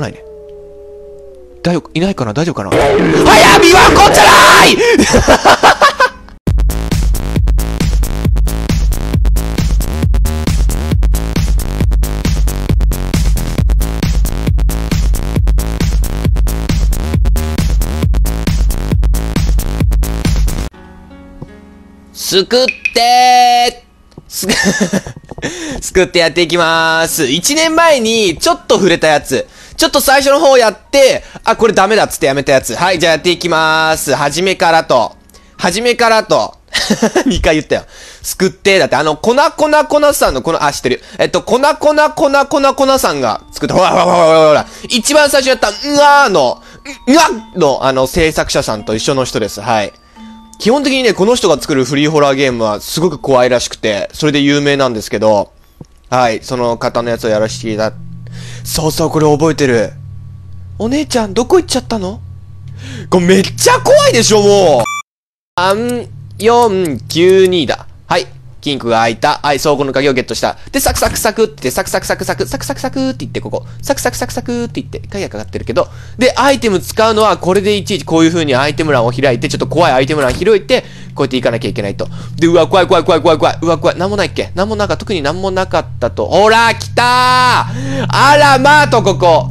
来ないね。大丈夫、いないかな大丈夫かな早見はこっちゃないすくってすく、すくってやっていきまーす。一年前にちょっと触れたやつ。ちょっと最初の方やって、あ、これダメだっつってやめたやつ。はい、じゃあやっていきまーす。はじめからと。はじめからと。2 回言ったよ。救って、だってあの、粉粉粉さんの、この、あ、知ってる。えっと、粉粉粉粉粉さんが作った、ほらほらほらほらほら、一番最初やった、うわーの、うわっの、あの、制作者さんと一緒の人です。はい。基本的にね、この人が作るフリーホラーゲームはすごく怖いらしくて、それで有名なんですけど、はい、その方のやつをやらせていただそうそう、これ覚えてる。お姉ちゃん、どこ行っちゃったのこれめっちゃ怖いでしょ、もう !3、4、9、2だ。はい。金庫が開いた。はい、倉庫の鍵をゲットした。で、サクサクサクって、サクサクサクサク、サクサクサクって言って、ここ。サクサクサクサクって言って、鍵がかかってるけど。で、アイテム使うのは、これでいちいちこういう風にアイテム欄を開いて、ちょっと怖いアイテム欄開いて、こうやって行かなきゃいけないと。で、うわ、怖い怖い怖い怖い怖い。うわ、怖い。なんもないっけなんもなか、特になんもなかったと。ほら、来たーあら、まーと、ここ。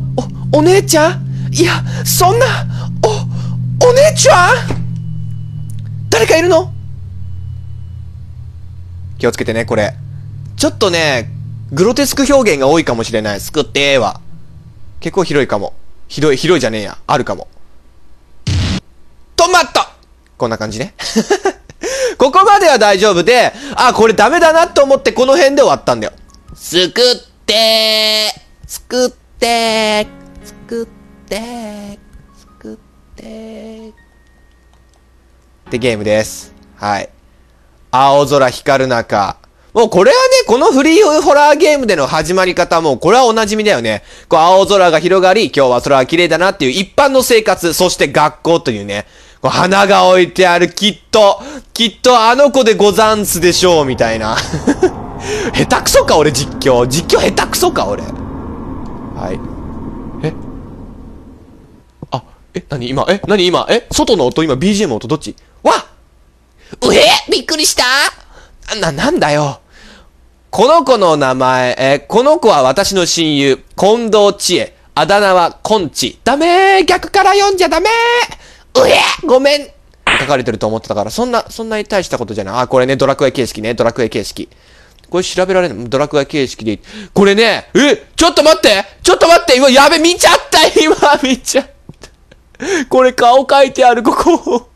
お、お姉ちゃんいや、そんな、お、お姉ちゃん誰かいるの気をつけてね、これ。ちょっとね、グロテスク表現が多いかもしれない。救ってーは。結構広いかも。広い、広いじゃねえや。あるかも。止まったこんな感じね。ここまでは大丈夫で、あ、これダメだなと思ってこの辺で終わったんだよ。救ってー救ってー救ってー救ってーってゲームです。はい。青空光る中。もうこれはね、このフリーホラーゲームでの始まり方も、これはお馴染みだよね。こう、青空が広がり、今日は空は綺麗だなっていう一般の生活、そして学校というね、こう花が置いてある、きっと、きっとあの子でござんすでしょう、みたいな。下手くそか、俺実況。実況下手くそか、俺。はい。えあ、え、なに今、え、なに今、え、外の音、今 BGM 音どっちわっうへびっくりしたな、なんだよ。この子の名前、えー、この子は私の親友、近藤千恵。あだ名は、こんち。ダメー逆から読んじゃダメーうえごめん書かれてると思ってたから、そんな、そんなに大したことじゃない。あ、これね、ドラクエ形式ね、ドラクエ形式。これ調べられない。ドラクエ形式で。これね、えちょっと待ってちょっと待って今、やべ、見ちゃった今、見ちゃった。これ顔書いてある、ここ。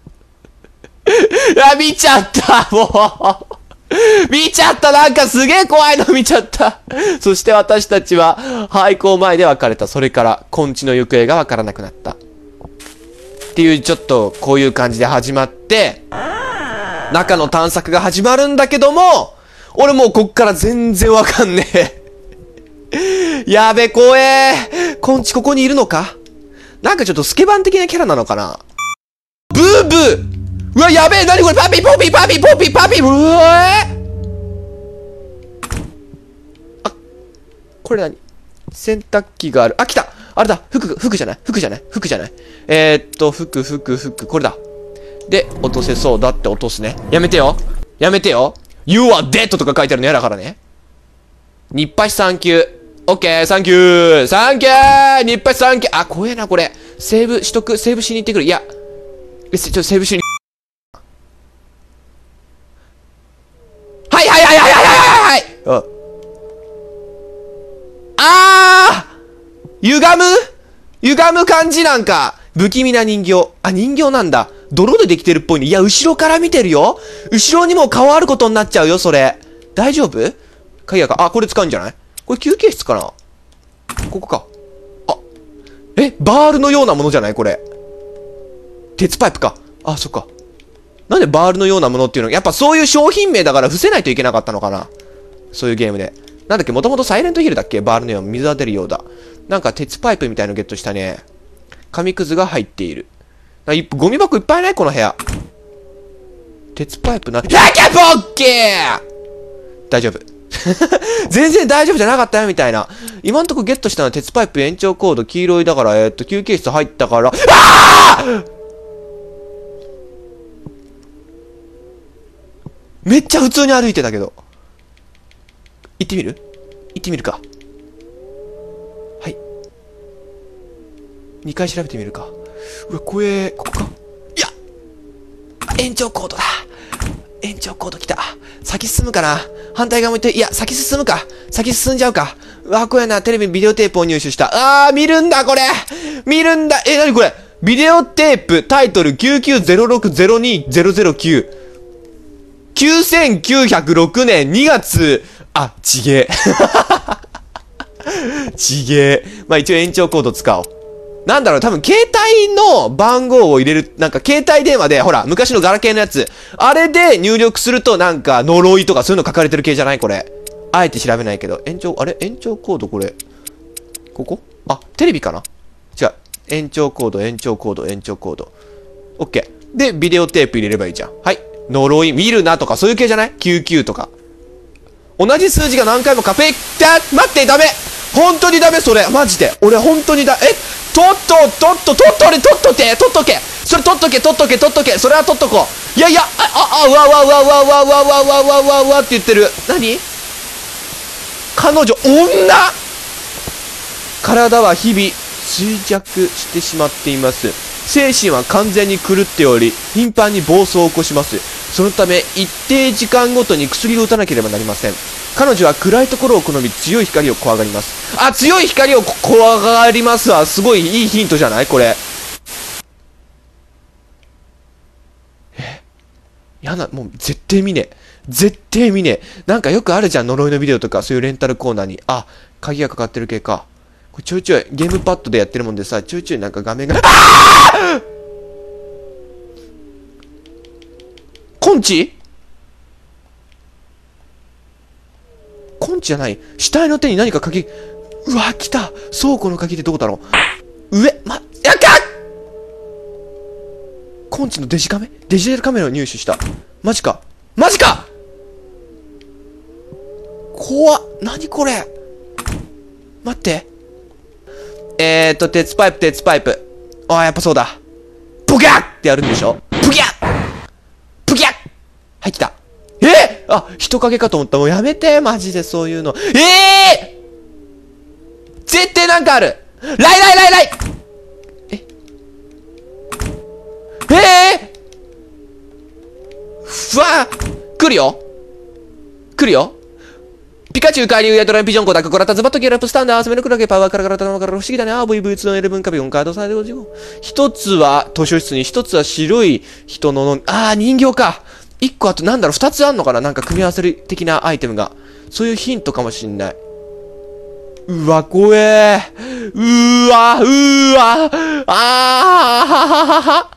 あ、見ちゃったもう見ちゃったなんかすげえ怖いの見ちゃったそして私たちは、廃校前で別れた。それから、根治の行方がわからなくなった。っていう、ちょっと、こういう感じで始まって、中の探索が始まるんだけども、俺もうこっから全然わかんねえやべ、怖えー。根治ここにいるのかなんかちょっとスケバン的なキャラなのかなブーブーうわ、やべえ何これパピポピパピポピパピうわえあ、これ何洗濯機がある。あ、来たあれだ服、服じゃない服じゃない服じゃないえー、っと、服、服、服、これだ。で、落とせそうだって落とすね。やめてよやめてよ !You are dead! とか書いてあるの嫌だからね。日橋サンキュー。オッケー、サンキューサンキュー日橋サンキュあ、怖えな、これ。セーブしとく。セーブしに行ってくる。いや。え、ちょ、セーブしに。はいはいはいはいはいはいあー歪む歪む感じなんか。不気味な人形。あ、人形なんだ。泥でできてるっぽいね。いや、後ろから見てるよ。後ろにも顔あることになっちゃうよ、それ。大丈夫鍵やか。あ、これ使うんじゃないこれ休憩室かなここか。あ、え、バールのようなものじゃないこれ。鉄パイプか。あ、そっか。なんでバールのようなものっていうのやっぱそういう商品名だから伏せないといけなかったのかなそういうゲームで。なんだっけもともとサイレントヒルだっけバールのような水が出るようだ。なんか鉄パイプみたいのゲットしたね。紙くずが入っている。いゴミ箱いっぱいないこの部屋。鉄パイプな、1け？0ポッケー大丈夫。全然大丈夫じゃなかったよ、みたいな。今んとこゲットしたのは鉄パイプ延長コード黄色いだから、えー、っと、休憩室入ったから、ああめっちゃ普通に歩いてたけど。行ってみる行ってみるか。はい。2回調べてみるか。うわ、怖え。ここか。いや延長コードだ延長コード来た。先進むかな反対側も行って、いや、先進むか。先進んじゃうか。うわ、怖えな。テレビビデオテープを入手した。あー、見るんだ、これ見るんだえ、なにこれビデオテープ、タイトル、990602009。9906年2月、あ、ちげえ。ちげえ。まあ一応延長コード使おう。なんだろう、多分携帯の番号を入れる、なんか携帯電話で、ほら、昔のガラケーのやつ、あれで入力するとなんか呪いとかそういうの書かれてる系じゃないこれ。あえて調べないけど。延長、あれ延長コードこれ。ここあ、テレビかな違う。延長コード、延長コード、延長コード。オッケー。で、ビデオテープ入れればいいじゃん。はい。呪い、見るなとか、そういう系じゃない救急とか。同じ数字が何回もカペッ、待ってダメ本当にダメそれマジで俺本当にだ、えとっと、とっと、とっとれ、とっとけとっとけそれとっとけ、とっとけ、とっとけそれはとっとこういやいや、あ、あ、あ、わわわわわわわわわわわって言ってる。何彼女、女体は日々衰弱してしまっています。精神は完全に狂っており、頻繁に暴走を起こします。そのため一定時間ごとに薬を打たなければなりません彼女は暗いところを好み強い光を怖がりますあ強い光を怖がりますわ。すごいいいヒントじゃないこれえ嫌なもう絶対見ねえ絶対見ねえなんかよくあるじゃん呪いのビデオとかそういうレンタルコーナーにあ鍵がかかってる系かこれちょいちょいゲームパッドでやってるもんでさちょいちょいなんか画面がああコンチコンチじゃない。死体の手に何か鍵。うわ、来た倉庫の鍵ってどこだろう上、ま、やっかコンチのデジカメデジタルカメラを入手した。マジか。マジか怖っ。何これ待って。えーと、鉄パイプ、鉄パイプ。ああ、やっぱそうだ。ボキャッってやるんでしょ入った。えー、あ、人影かと思った。もうやめて、マジでそういうの。ええー、絶対なんかある来来来来ライええふわ来るよ来るよピカチュウ、カイリウ、ヤドラン、ピジョン、コダク、コラタ、ズバト、キラップ、スタンダー、アスメルクラゲ、パワー、カラカラ、タナマカラ、不思議だね、アーブイブイツのエレブン、カビゴン、カードサイド、ジゴ一つは図書室に、一つは白い人のの、あー、人形か。一個あと、なんだろう、二つあんのかななんか組み合わせ的なアイテムが。そういうヒントかもしんない。うわ、怖えー。うーわ、うーわ、あーはははは。あはははは。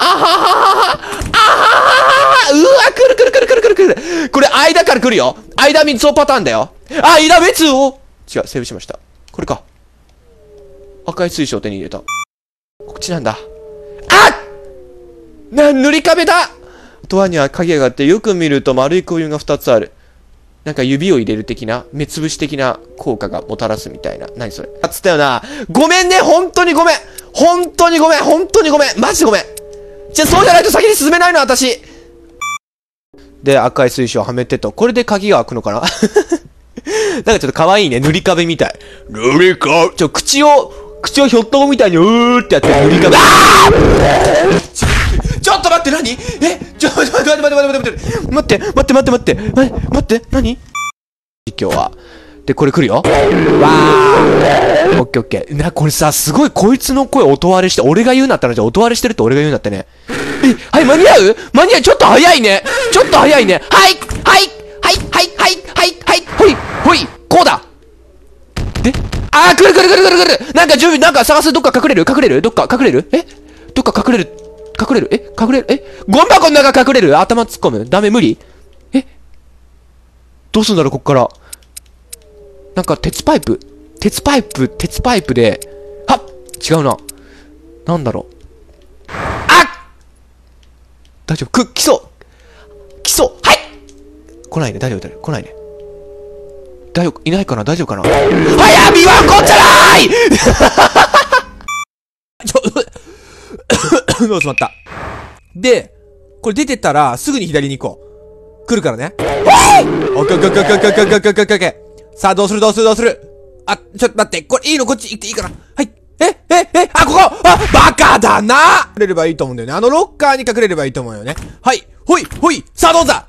あははは。うわ、くるくるくるくるくるくる。これ、間から来るよ。間三つをパターンだよ。あ、間別を違う、セーブしました。これか。赤い水晶を手に入れた。こっちなんだ。あっな、塗り壁だドアには影があって、よく見ると丸い小指が2つある。なんか指を入れる的な、目つぶし的な効果がもたらすみたいな。何それ。あ、つったよな。ごめんね本当にごめん本当にごめん本当にごめんマジでごめんじゃあそうじゃないと先に進めないの私で、赤い水晶をはめてと。これで鍵が開くのかな なんかちょっと可愛いね。塗り壁みたい。塗り壁ちょ、口を、口をひょっとこみたいにうーってやって塗り壁。ちょっと待って何えちょちょ待って待って待って待って待って待って待って待って待って何今日はでこれ来るよわーオッケーオッケーなこれさすごいこいつの声音割れして俺が言うなったらじゃ音割れしてるって俺が言うなってねえはい間に合う間に合うちょっと早いねちょっと早いねはいはいはいはいはいはいはいほいほいこうだであー来る来る来る来る来るなんか準備なんか探すどっか隠れる隠れるどっか隠れるえどっか隠れる隠れるえ隠れるえゴミ箱の中隠れる頭突っ込むダメ無理えどうすんだろうこっから。なんか鉄パイプ鉄パイプ鉄パイプで、はっ違うな。なんだろう。あ大丈夫く、来そう来そうはい来ないね、大丈夫大丈夫。来ないね。大丈夫いないかな大丈夫かな早見はこっちゃないちょ、うわ、止まった。で、これ出てったら、すぐに左に行こう。来るからね。オッーオッケーオッケーオッケーオッケーオッケーオッケーオッケー。さあ、どうするどうするどうするあ、ちょっと待って。これいいのこっち行っていいかなはい。えええあ、ここあ、バカだな隠れればいいと思うんだよね。あのロッカーに隠れればいいと思うよね。はい。ほいほいさあ、どうだ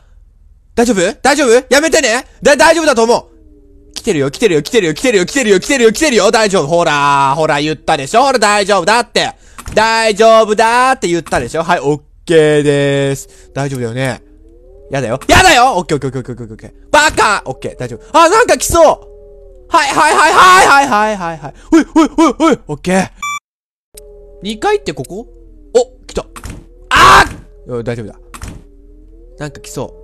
大丈夫大丈夫やめてねだ、大丈夫だと思う来てるよ、来てるよ、来てるよ、来てるよ、来てるよ、来てるよ、来てるよ、大丈夫。ほらー、ほら、言ったでしょほら、大丈夫だって。大丈夫だーって言ったでしょはい、オッケーでーす。大丈夫だよね。やだよ。やだよオッケーオッケーオッケーオッケーオッケー。バカオッケー、大丈夫。あ、なんか来そうはいはいはいはいはいはいはいはい。ほいほいほいほいオッケー。2階ってここお、来た。あー大丈夫だ。なんか来そ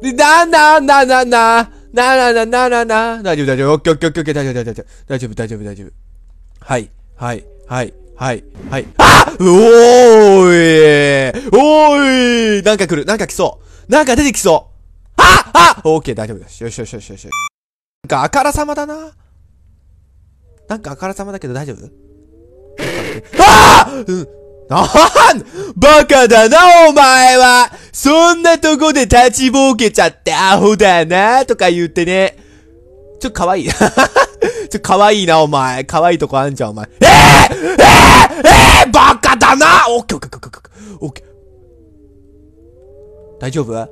う。で、なんんなんんなんんなななななな大丈夫大丈夫。オッケーオッケーオッケー大丈夫大丈夫大丈夫大丈夫大丈夫。はい、はい、はい。はい。はい。あおーいおーいなんか来る。なんか来そう。なんか出てきそう。ああオッケー、大丈夫です。よしよしよしよし。なんかあからさまだな。なんかあからさまだけど大丈夫ああうん。なんバカだな、お前はそんなとこで立ちぼうけちゃってアホだな、とか言ってね。ちょっと可愛い。ちょ、可愛いな、お前。可愛いとこあんじゃん、お前。えぇ、ー、えぇ、ー、えぇ、ー、バカだなオッケーオッケーオッケーオッケー。大丈夫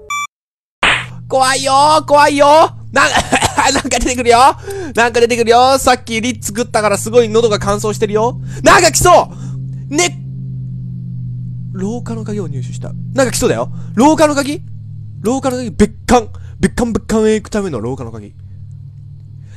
怖いよ怖いよな、なんか出てくるよなんか出てくるよさっきリッツ食ったからすごい喉が乾燥してるよなんか来そうね廊下の鍵を入手した。なんか来そうだよ廊下の鍵廊下の鍵、別館別館別館へ行くための廊下の鍵。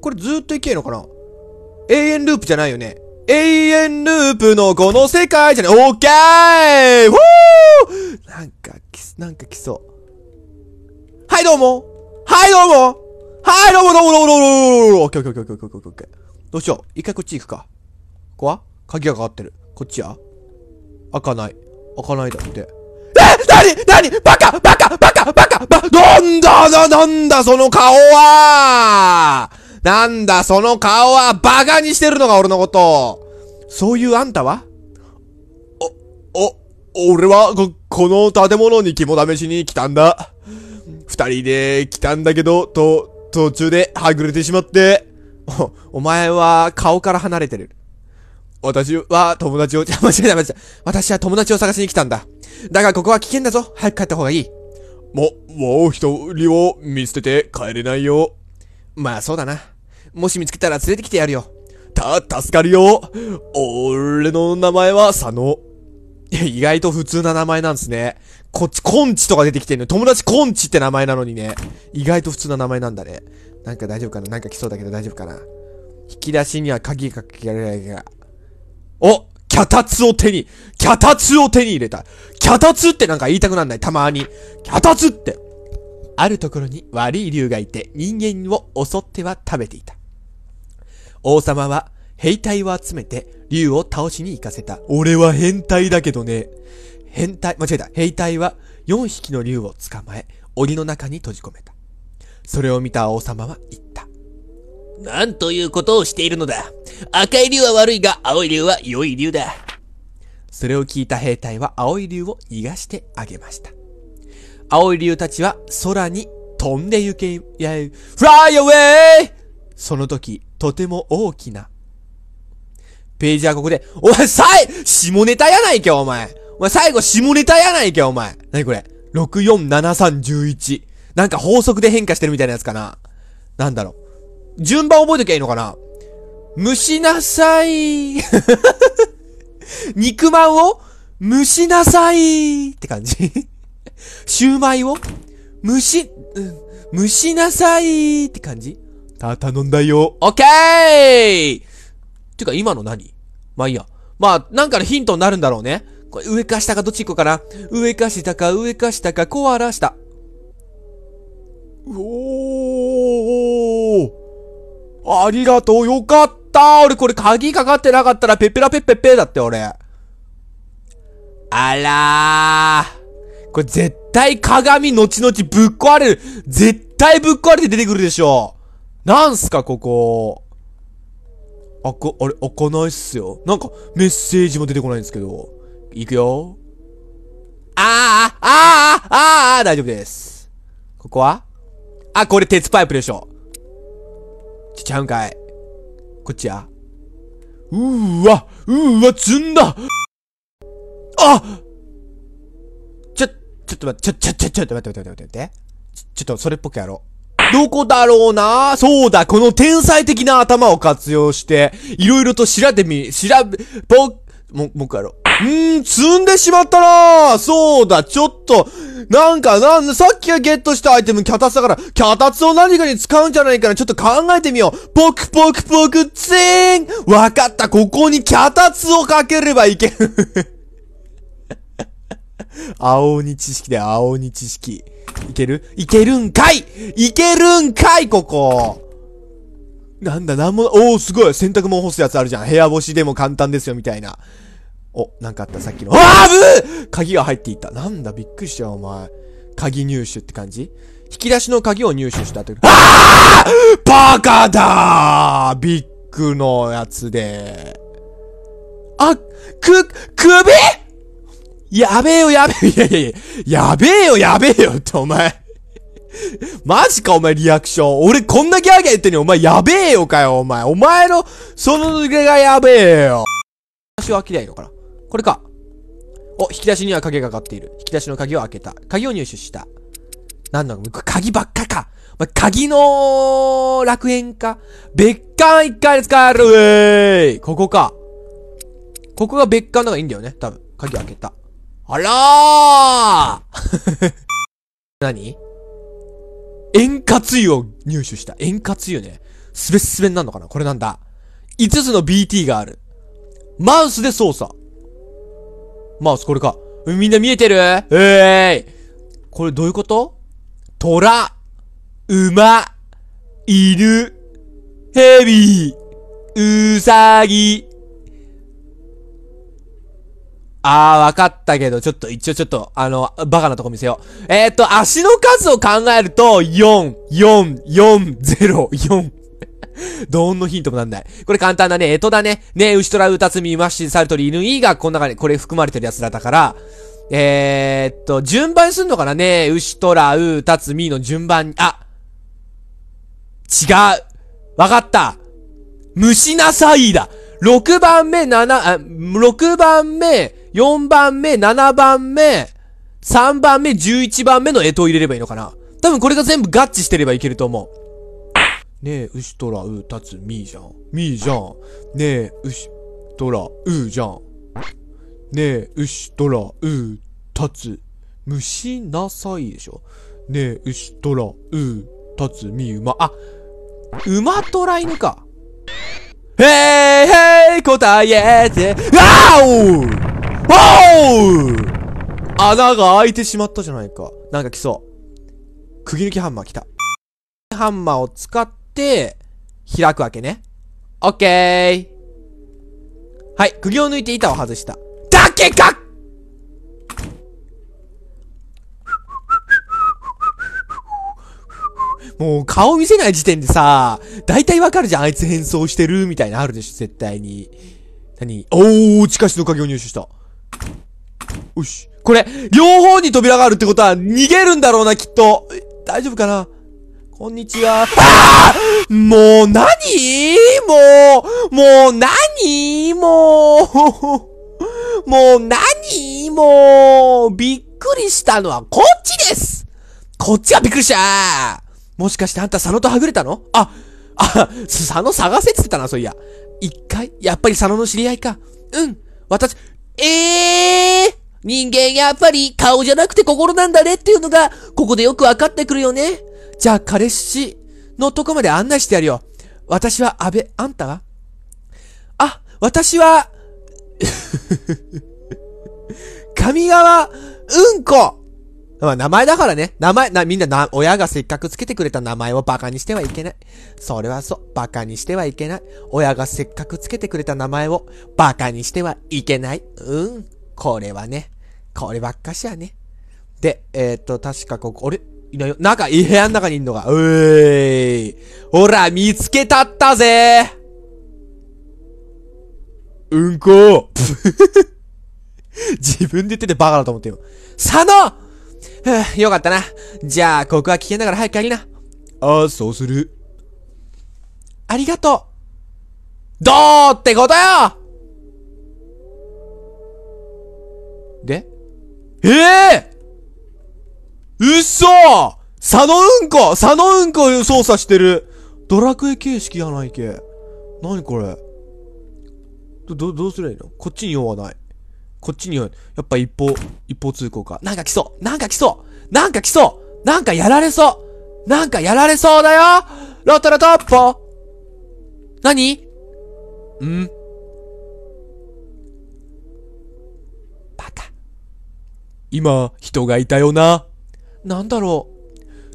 これずっといけんのかな永遠ループじゃないよね。永遠ループのこの世界じゃない。オッケーウォーなんか、き、なんか来そう。はい、どうもはいどうもはい、どうもどうもどうもどうもどうもオッケーオッケーオッケーオッケーオッケーオッケー。どうしよう。一回こっち行くか。ここは鍵がかかってる。こっちや開かない。開かないだって。えなになにバカバカバカバカバなんだな、なんだその顔はなんだ、その顔はバカにしてるのが俺のこと。そういうあんたはお、お、俺はこ、この建物に肝試しに来たんだ。二人で来たんだけど、と、途中ではぐれてしまって。お、お前は顔から離れてる。私は友達を、間違えた間違えた。私は友達を探しに来たんだ。だがここは危険だぞ。早く帰った方がいい。も、もう一人を見捨てて帰れないよ。まあそうだな。もし見つけたら連れてきてやるよ。た、助かるよ。俺の名前は佐野。意外と普通な名前なんですね。こっち、コンチとか出てきてんの。友達コンチって名前なのにね。意外と普通な名前なんだね。なんか大丈夫かななんか来そうだけど大丈夫かな引き出しには鍵がかけられないが。おキャタツを手に、キャタツを手に入れた。キャタツってなんか言いたくなんない。たまに。キャタツって。あるところに悪い竜がいて人間を襲っては食べていた。王様は兵隊を集めて竜を倒しに行かせた。俺は変態だけどね。変態、間違えた。兵隊は4匹の竜を捕まえ、檻の中に閉じ込めた。それを見た王様は言った。なんということをしているのだ。赤い竜は悪いが、青い竜は良い竜だ。それを聞いた兵隊は青い竜を逃がしてあげました。青い竜たちは空に飛んで行け、や、fly away! その時、とても大きな。ページはここで、お前さい下ネタやないけ、お前お前最後下ネタやないけ、お前なにこれ ?647311。なんか法則で変化してるみたいなやつかななんだろう。順番覚えときゃいいのかな蒸しなさい 肉まんを蒸しなさいって感じシューマイを蒸し、蒸しなさいって感じた、頼んだよ。オッケーてか、今の何まあいいや。まあ、なんかのヒントになるんだろうね。これ上か下かどっち行こうかな。上か下か、上か下か、壊アラ下。うおーありがとう、よかった俺これ鍵かかってなかったらペペラペペペだって俺。あらー。これ絶対鏡後々ぶっ壊れる。絶対ぶっ壊れて出てくるでしょ。なんすか、ここ。あこ、あれ、開かないっすよ。なんか、メッセージも出てこないんですけど。いくよ。あー、あー、あー、大丈夫です。ここはあ、これ鉄パイプでしょ。ちちゃうんかい。こっちや。うーわ、うーわ、積んだあちょ、ちょっと待って、ちょ、ちょ、ちょ、ちょ待って待って待って待って。ちょっとそれっぽくやろう。どこだろうなそうだ、この天才的な頭を活用して、いろいろと調べみ、調べ、ぼ、も、もう一回やろう。んー、積んでしまったなそうだ、ちょっと、なんか、なん、さっきゲットしたアイテム、キャタツだから、キャタツを何かに使うんじゃないかな。ちょっと考えてみよう。ポクポクポク、ツーンわかった、ここにキャタツをかければいける 青鬼知識で青鬼知識。いけるいけるんかいいけるんかいここなんだ、なんも、おー、すごい洗濯物干すやつあるじゃん。部屋干しでも簡単ですよ、みたいな。お、なんかあったさっきの。あーぶー鍵が入っていた。なんだ、びっくりしたよ、お前。鍵入手って感じ引き出しの鍵を入手したという。あーバカだービッグのやつで。あ、く、首やべえよ、やべえよ、いやいやいや、やべえよ、やべえよってお前マジか、お前、リアクション。俺、こんなギャーギャー言ってんのに、お前、やべえよかよ、お前。お前の、その抜けがやべえよ。私は開けりゃいいのかな。これか。お、引き出しには鍵がかかっている。引き出しの鍵を開けた。鍵を入手した。なんだろ鍵ばっかか。ま前、鍵の楽園か。別館一回で使えるウェーイここか。ここが別館の方がいいんだよね、多分。鍵開けた。あらー 何円滑油を入手した。円滑油ね。すべすべになるのかなこれなんだ。5つの BT がある。マウスで操作。マウスこれか。みんな見えてるえーい。これどういうこと虎、馬、犬、蛇、うさぎ、あー、わかったけど、ちょっと、一応ちょっと、あの、バカなとこ見せよう。えー、っと、足の数を考えると、4、4、4、0、4。どんのヒントもなんない。これ簡単だね。えとだね。ね、牛とらうたつみ、まし、サルトリ、犬、いが、この中に、これ含まれてるやつだから、えー、っと、順番にすんのかなね、牛とらう、たつみの順番に、あ違うわかった虫なさいだ !6 番目、7、あ、6番目、4番目、7番目、3番目、11番目の干支を入れればいいのかな。多分これが全部合致してればいけると思う。ねえ、うしとらう、たつ、みーじゃん。みーじゃん。ねえ、うしとらうじゃん。ねえ、うしとらう、たつ、むしなさいでしょ。ねえ、うしとらう、たつ、み、ー、馬、あ、馬まとら犬か。へいへい答えて、あおーー穴が開いてしまったじゃないか。なんか来そう。釘抜きハンマー来た。ハンマーを使って、開くわけね。オッケー。はい、釘を抜いて板を外した。だけかもう顔見せない時点でさ、大体わかるじゃん、あいつ変装してるみたいなあるでしょ、絶対に。何おー、地下室の鍵を入手した。よし。これ、両方に扉があるってことは、逃げるんだろうな、きっと。大丈夫かなこんにちは。ああもう何、もう、もう何、もう、もう何、もう、びっくりしたのはこっちですこっちがびっくりしたもしかしてあんた佐野とはぐれたのあ、あ、佐野探せって言ってたな、そういや。一回、やっぱり佐野の知り合いか。うん。私、ええー、人間やっぱり顔じゃなくて心なんだねっていうのが、ここでよくわかってくるよね。じゃあ彼氏のとこまで案内してやるよ。私は安倍、あんたはあ、私は 神川、うんこまあ名前だからね。名前、な、みんなな、親がせっかくつけてくれた名前をバカにしてはいけない。それはそう。バカにしてはいけない。親がせっかくつけてくれた名前をバカにしてはいけない。うん。これはね。こればっかしやね。で、えっ、ー、と、確かここ、俺、いないよ。中、いい部屋の中にいんのが。うえい。ほら、見つけたったぜうんこ 自分で言っててバカだと思ってよ。佐野 よかったな。じゃあ、ここは危険だから早く帰りな。ああ、そうする。ありがとう。どうってことよでええー、うっそ佐野うんこ佐野うんこを操作してるドラクエ形式やないけ。なにこれど、ど、どうすりゃいいのこっちに用はない。こっちには、やっぱ一方、一方通行か。なんか来そうなんか来そうなんか来そうなんかやられそうなんかやられそうだよロトロトッポ何んバカ。今、人がいたよな。なんだろう。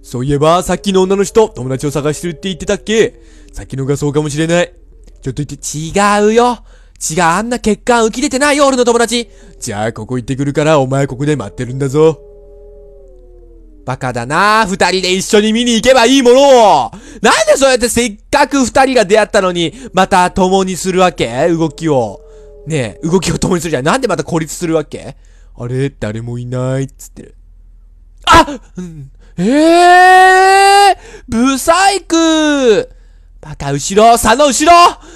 そういえば、さっきの女の人、友達を探してるって言ってたっけさっきのがそうかもしれない。ちょっと言って、違うよ違う、あんな血管浮き出てないよ、俺の友達。じゃあ、ここ行ってくるから、お前ここで待ってるんだぞ。バカだな二人で一緒に見に行けばいいものをなんでそうやってせっかく二人が出会ったのに、また共にするわけ動きを。ねえ、動きを共にするじゃん。なんでまた孤立するわけあれ誰もいないっつってる。あうん。ええー、ブサイクバカ後ろ佐野後ろ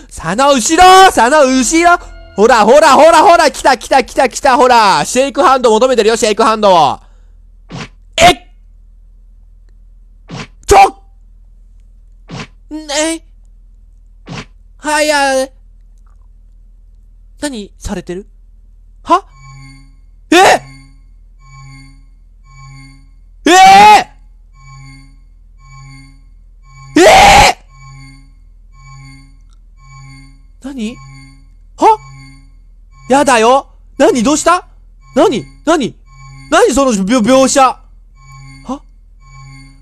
佐野後ろ佐野後ろほらほらほらほら来た来た来た来たほらシェイクハンド求めてるよシェイクハンドをえちょねはや何されてるはえ何はやだよ何どうした何何何その描写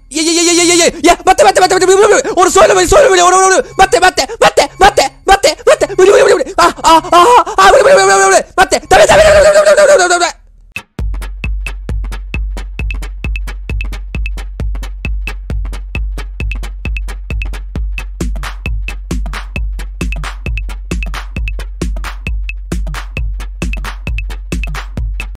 いやいやいやいやいやいやいや待って待って待って待って無理無理俺そういうの無理そういうの無理俺俺俺待って待って待って待って待って待って無理無理無理無理ああああ無理無理無理無理無理待ってダメダメダメダメダメダメダメダメ